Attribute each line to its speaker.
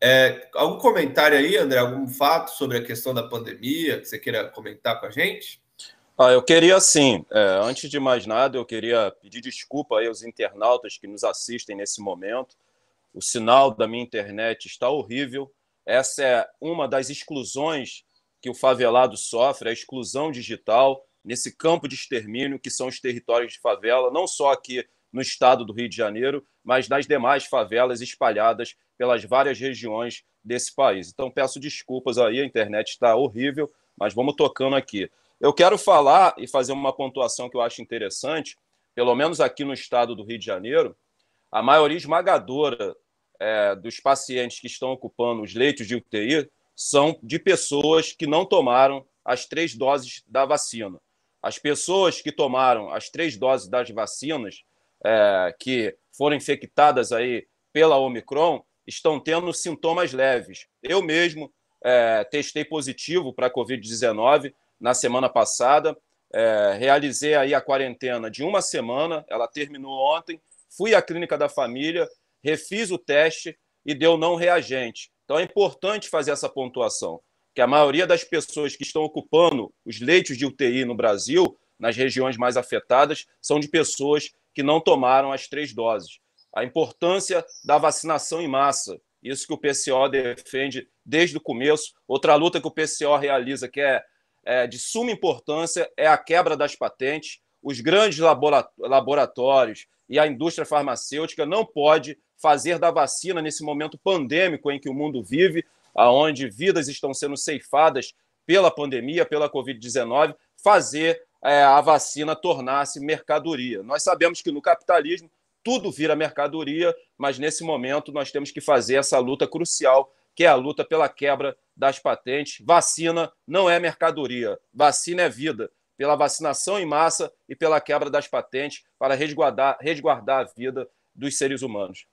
Speaker 1: É, algum comentário aí, André? Algum fato sobre a questão da pandemia que você queira comentar com a gente? Ah, eu queria, assim, é, antes de mais nada, eu queria pedir desculpa aí aos internautas que nos assistem nesse momento. O sinal da minha internet está horrível. Essa é uma das exclusões que o favelado sofre, a exclusão digital, nesse campo de extermínio que são os territórios de favela, não só aqui no estado do Rio de Janeiro, mas nas demais favelas espalhadas pelas várias regiões desse país. Então peço desculpas aí, a internet está horrível, mas vamos tocando aqui. Eu quero falar e fazer uma pontuação que eu acho interessante, pelo menos aqui no estado do Rio de Janeiro, a maioria esmagadora é, dos pacientes que estão ocupando os leitos de UTI são de pessoas que não tomaram as três doses da vacina. As pessoas que tomaram as três doses das vacinas é, que foram infectadas aí pela Omicron estão tendo sintomas leves. Eu mesmo é, testei positivo para a Covid-19 na semana passada, é, realizei aí a quarentena de uma semana, ela terminou ontem, fui à clínica da família, refiz o teste e deu não reagente. Então é importante fazer essa pontuação, que a maioria das pessoas que estão ocupando os leitos de UTI no Brasil, nas regiões mais afetadas, são de pessoas que não tomaram as três doses. A importância da vacinação em massa, isso que o PCO defende desde o começo. Outra luta que o PCO realiza, que é, é de suma importância, é a quebra das patentes. Os grandes laboratórios e a indústria farmacêutica não pode fazer da vacina nesse momento pandêmico em que o mundo vive, aonde vidas estão sendo ceifadas pela pandemia, pela Covid-19, fazer é, a vacina tornasse mercadoria. Nós sabemos que no capitalismo tudo vira mercadoria, mas nesse momento nós temos que fazer essa luta crucial, que é a luta pela quebra das patentes. Vacina não é mercadoria, vacina é vida. Pela vacinação em massa e pela quebra das patentes para resguardar, resguardar a vida dos seres humanos.